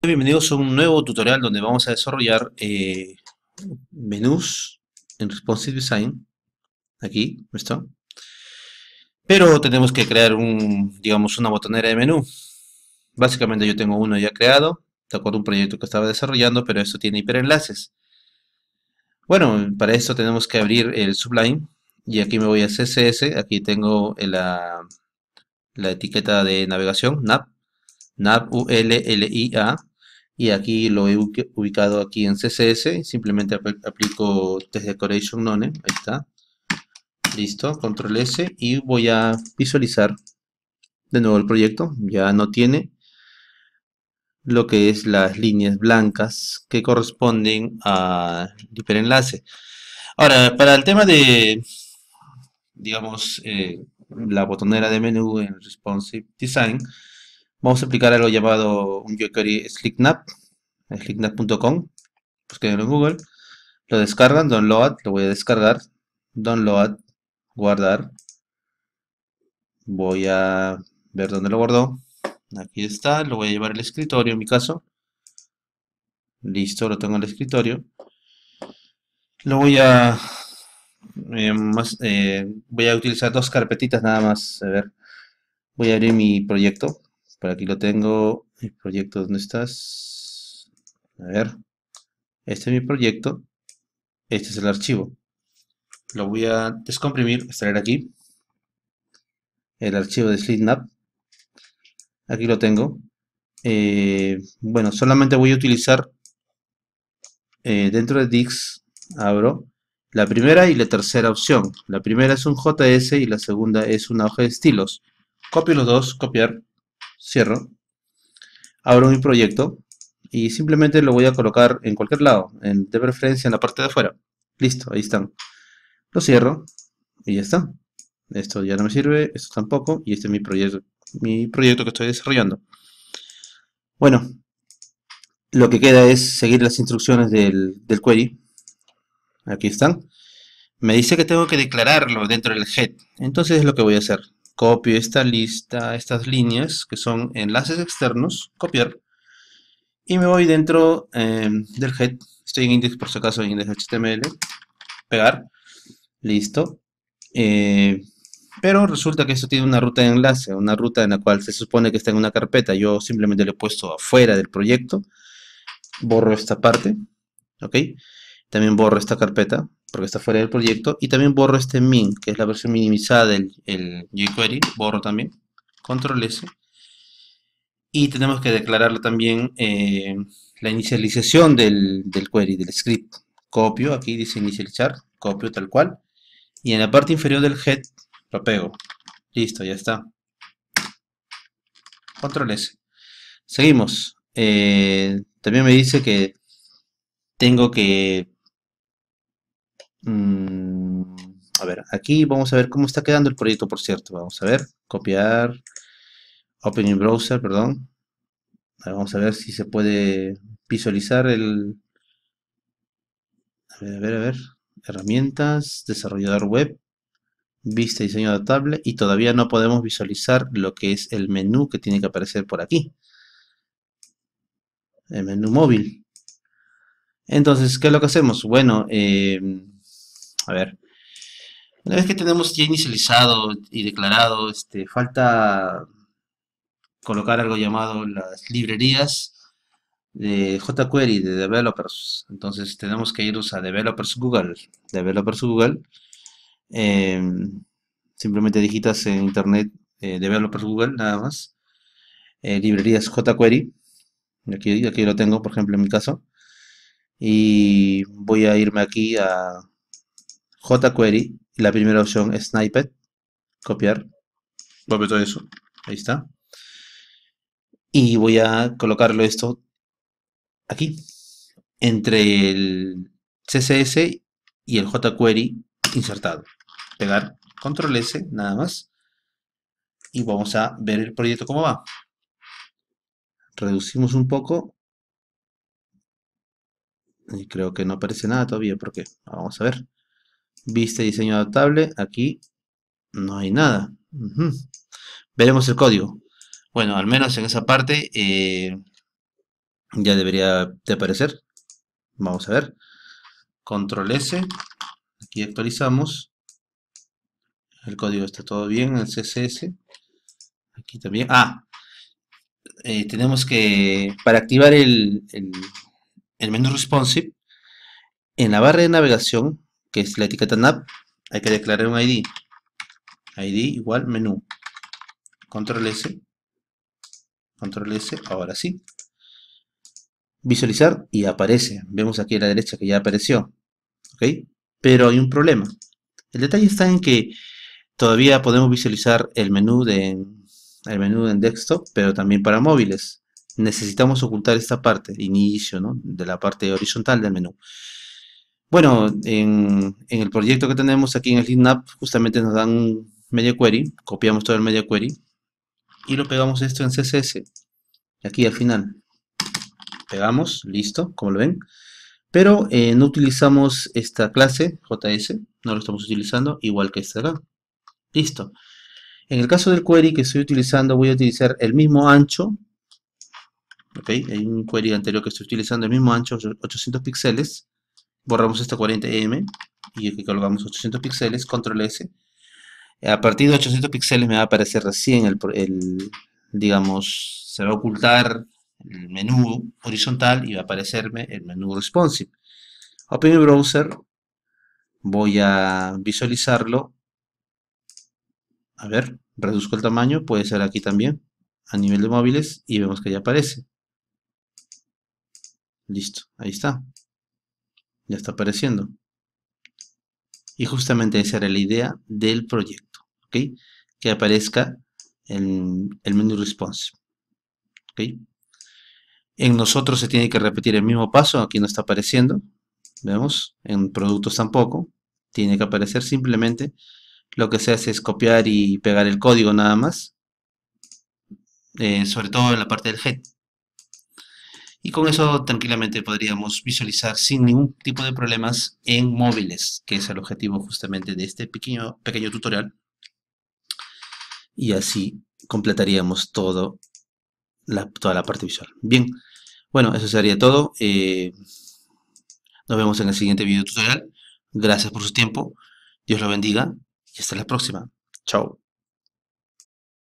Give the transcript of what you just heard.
Bienvenidos a un nuevo tutorial donde vamos a desarrollar eh, menús en Responsive Design. Aquí, listo. Pero tenemos que crear un, digamos, una botonera de menú. Básicamente yo tengo uno ya creado, de acuerdo a un proyecto que estaba desarrollando, pero esto tiene hiperenlaces. Bueno, para esto tenemos que abrir el Sublime. Y aquí me voy a CSS, aquí tengo eh, la, etiqueta de navegación, NAP NAP U-L-L-I-A y aquí lo he ubicado aquí en CSS, simplemente aplico Test Decoration None, ahí está, listo, control S y voy a visualizar de nuevo el proyecto, ya no tiene lo que es las líneas blancas que corresponden al hiperenlace. Ahora, para el tema de, digamos, eh, la botonera de menú en Responsive Design, Vamos a aplicar algo llamado un jQuery Slicknap, slicknap.com, busquenlo en Google, lo descargan, download, lo voy a descargar, download, guardar, voy a ver dónde lo guardó. aquí está, lo voy a llevar al escritorio en mi caso, listo, lo tengo en el escritorio, lo voy a, eh, eh, voy a utilizar dos carpetitas nada más, a ver, voy a abrir mi proyecto, por aquí lo tengo. el proyecto, ¿dónde estás? A ver. Este es mi proyecto. Este es el archivo. Lo voy a descomprimir, extraer aquí. El archivo de slidnap Aquí lo tengo. Eh, bueno, solamente voy a utilizar eh, dentro de Dix, abro la primera y la tercera opción. La primera es un JS y la segunda es una hoja de estilos. Copio los dos, copiar cierro, abro mi proyecto y simplemente lo voy a colocar en cualquier lado, en, de preferencia en la parte de afuera. Listo, ahí están. Lo cierro y ya está. Esto ya no me sirve, esto tampoco, y este es mi proyecto, mi proyecto que estoy desarrollando. Bueno, lo que queda es seguir las instrucciones del, del query. Aquí están. Me dice que tengo que declararlo dentro del head. Entonces es lo que voy a hacer copio esta lista, estas líneas que son enlaces externos, copiar, y me voy dentro em, del head, estoy en index por si acaso, en index.html. pegar, listo. Eh, pero resulta que esto tiene una ruta de enlace, una ruta en la cual se supone que está en una carpeta, yo simplemente lo he puesto afuera del proyecto, borro esta parte, ok, también borro esta carpeta, porque está fuera del proyecto. Y también borro este min, que es la versión minimizada del jQuery. Borro también. Control S. Y tenemos que declararle también eh, la inicialización del, query, del script. Copio, aquí dice inicializar, copio tal cual. Y en la parte inferior del head lo pego. Listo, ya está. Control S. Seguimos. Eh, también me dice que tengo que Mm, a ver, aquí vamos a ver cómo está quedando el proyecto, por cierto. Vamos a ver, copiar, Open Browser, perdón. Vamos a ver si se puede visualizar el... A ver, a ver, a ver. Herramientas, desarrollador web, vista diseño adaptable y todavía no podemos visualizar lo que es el menú que tiene que aparecer por aquí. El menú móvil. Entonces, ¿qué es lo que hacemos? Bueno, eh, a ver, una vez que tenemos ya inicializado y declarado, este, falta colocar algo llamado las librerías de jQuery, de developers. Entonces tenemos que irnos a developers Google. Developers Google. Em, simplemente digitas en internet eh, developers Google, nada más. Eh, librerías jQuery. Aquí, aquí lo tengo, por ejemplo, en mi caso. Y voy a irme aquí a jQuery, la primera opción es snippet, copiar, copio todo eso, ahí está. Y voy a colocarlo esto aquí, entre el CSS y el jQuery insertado. Pegar control S, nada más. Y vamos a ver el proyecto cómo va. Reducimos un poco. Y creo que no aparece nada todavía, porque vamos a ver viste diseño adaptable. Aquí no hay nada. Veremos el código. Bueno, al menos en esa parte eh, ya debería de aparecer. Vamos a ver. Control S. Aquí actualizamos. El código está todo bien. El CSS. Aquí también. Ah. Eh, tenemos que, para activar el, el menú responsive, en la barra de navegación que es la etiqueta NAP, hay que declarar un ID. ID igual menú. Control S. Control S, ahora sí. Visualizar y aparece. Vemos aquí a la derecha que ya apareció. ¿Ok? Pero hay un problema. El detalle está en que todavía podemos visualizar el menú de el menú en desktop, pero también para móviles. Necesitamos ocultar esta parte, inicio, De la parte horizontal del menú. Bueno, en, el proyecto que tenemos aquí en el GitLab, justamente nos dan media query, copiamos todo el media query y lo pegamos esto en CSS, aquí al final. Pegamos, listo, como lo ven. Pero eh, no utilizamos esta clase JS, no lo estamos utilizando, igual que esta acá. Listo. En el caso del query que estoy utilizando, voy a utilizar el mismo ancho. Ok, hay un query anterior que estoy utilizando, el mismo ancho, 800 píxeles borramos esta 40M y aquí colocamos 800 píxeles, control S. A partir de 800 píxeles me va a aparecer recién el, digamos, se va a ocultar el menú horizontal y va a aparecerme el menú responsive. Open el browser, voy a visualizarlo. A ver, reduzco el tamaño, puede ser aquí también, a nivel de móviles, y vemos que ya aparece. Listo, ahí está. Ya está apareciendo. Y justamente esa era la idea del proyecto. Que aparezca el, el menú response. En nosotros se tiene que repetir el mismo paso. Aquí no está apareciendo. Vemos. En productos tampoco. Tiene que aparecer simplemente. Lo que se hace es copiar y pegar el código nada más. Eh, sobre todo en la parte del head. Y con eso tranquilamente podríamos visualizar sin ningún tipo de problemas en móviles, que es el objetivo justamente de este pequeño, pequeño tutorial. Y así completaríamos todo la, toda la parte visual. Bien, bueno, eso sería todo. Eh, nos vemos en el siguiente video tutorial. Gracias por su tiempo. Dios lo bendiga y hasta la próxima. Chao.